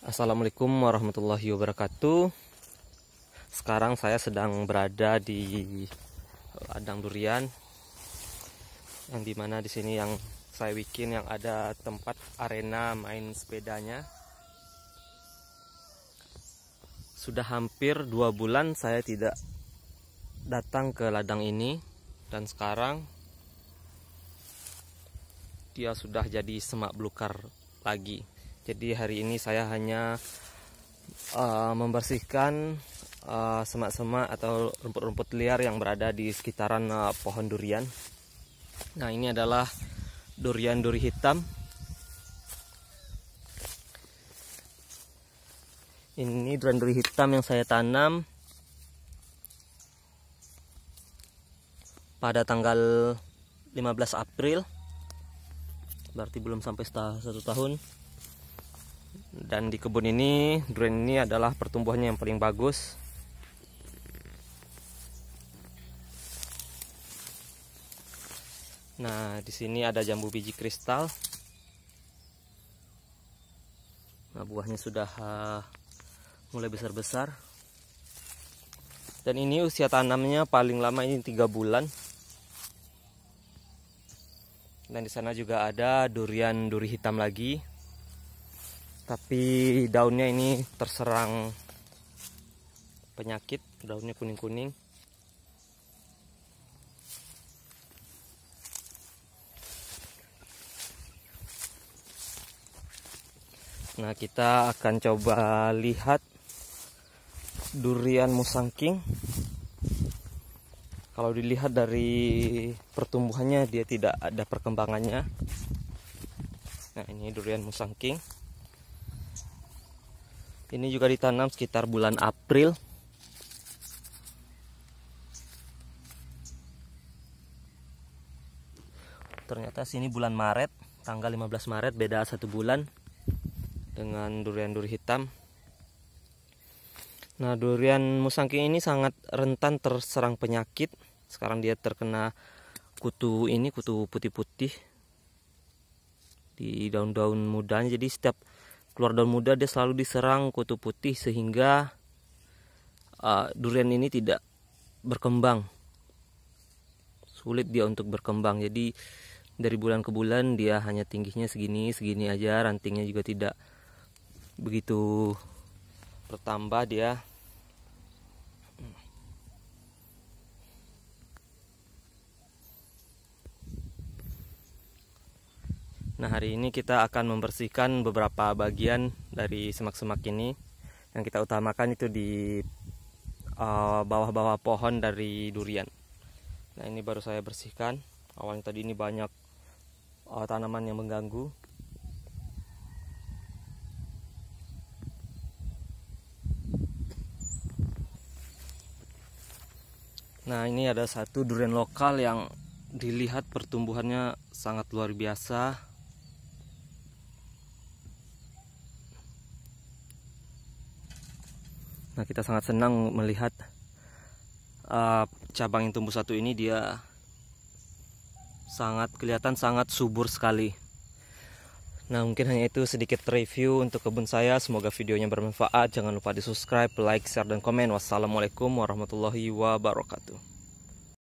Assalamualaikum warahmatullahi wabarakatuh. Sekarang saya sedang berada di ladang eh, durian yang dimana di sini yang saya bikin yang ada tempat arena main sepedanya. Sudah hampir dua bulan saya tidak datang ke ladang ini dan sekarang dia sudah jadi semak belukar lagi. Jadi hari ini saya hanya uh, membersihkan eh, semak-semak uh, atau rumput-rumput liar yang berada di sekitaran uh, pohon durian. Nah, ini adalah durian duri hitam. Ini durian duri hitam yang saya tanam pada tanggal 15 April. Berarti belum sampai satu tahun dan di kebun ini durian ini adalah pertumbuhannya yang paling bagus nah di sini ada jambu biji kristal nah buahnya sudah uh, mulai besar-besar dan ini usia tanamnya paling lama ini tiga bulan dan di sana juga ada durian duri hitam lagi tapi daunnya ini terserang penyakit daunnya kuning-kuning Nah kita akan coba lihat durian musangking Kalau dilihat dari pertumbuhannya dia tidak ada perkembangannya Nah ini durian musangking ini juga ditanam sekitar bulan April. Ternyata sini bulan Maret, tanggal 15 Maret beda satu bulan dengan durian duri hitam. Nah, durian musangki ini sangat rentan terserang penyakit. Sekarang dia terkena kutu ini, kutu putih-putih di daun-daun mudanya. Jadi setiap keluar daun muda dia selalu diserang kutu putih sehingga uh, durian ini tidak berkembang sulit dia untuk berkembang jadi dari bulan ke bulan dia hanya tingginya segini segini aja rantingnya juga tidak begitu bertambah dia Nah hari ini kita akan membersihkan beberapa bagian dari semak-semak ini Yang kita utamakan itu di eh, bawah-bawah uh, pohon dari durian Nah ini baru saya bersihkan Awalnya tadi ini banyak uh, tanaman yang mengganggu Nah ini ada satu durian lokal yang dilihat pertumbuhannya sangat luar biasa Nah, kita sangat senang melihat uh, cabang yang tumbuh satu ini dia sangat kelihatan sangat subur sekali. Nah, mungkin hanya itu sedikit review untuk kebun saya. Semoga videonya bermanfaat. Jangan lupa di-subscribe, like, share dan komen. Wassalamualaikum warahmatullahi wabarakatuh.